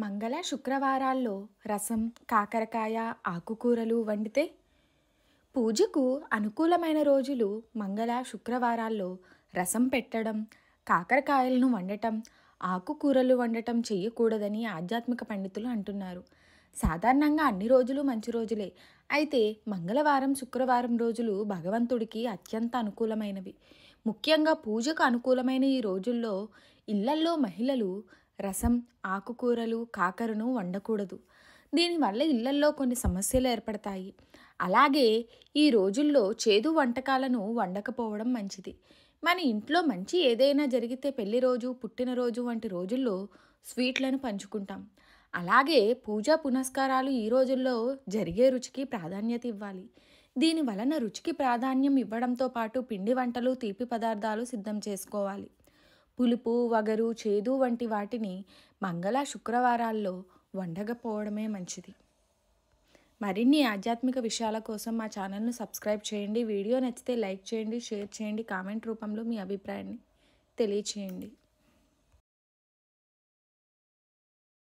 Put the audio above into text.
మంగళ శుక్రవారాల్లో రసం కాకరకాయ ఆకుకూరలు వండితే పూజకు అనుకూలమైన రోజులు మంగళ శుక్రవారాల్లో రసం పెట్టడం కాకరకాయలను వండటం ఆకుకూరలు వండటం చేయకూడదని ఆధ్యాత్మిక పండితులు అంటున్నారు సాధారణంగా అన్ని రోజులు మంచి రోజులే అయితే మంగళవారం శుక్రవారం రోజులు భగవంతుడికి అత్యంత అనుకూలమైనవి ముఖ్యంగా పూజకు అనుకూలమైన ఈ రోజుల్లో ఇళ్లల్లో మహిళలు రసం ఆకుకూరలు కాకరను వండకూడదు దీనివల్ల ఇళ్లల్లో కొన్ని సమస్యలు ఏర్పడతాయి అలాగే ఈ రోజుల్లో చేదు వంటకాలను వండకపోవడం మంచిది మన ఇంట్లో మంచి ఏదైనా జరిగితే పెళ్లి రోజు పుట్టినరోజు వంటి రోజుల్లో స్వీట్లను పంచుకుంటాం అలాగే పూజా పునస్కారాలు ఈ రోజుల్లో జరిగే రుచికి ప్రాధాన్యత ఇవ్వాలి దీని వలన రుచికి ప్రాధాన్యం ఇవ్వడంతో పాటు పిండి వంటలు తీపి పదార్థాలు సిద్ధం చేసుకోవాలి పులుపు వగరు చేదు వంటి వాటిని మంగళ శుక్రవారాల్లో వండకపోవడమే మంచిది మరిన్ని ఆధ్యాత్మిక విషయాల కోసం మా ఛానల్ను సబ్స్క్రైబ్ చేయండి వీడియో నచ్చితే లైక్ చేయండి షేర్ చేయండి కామెంట్ రూపంలో మీ అభిప్రాయాన్ని తెలియచేయండి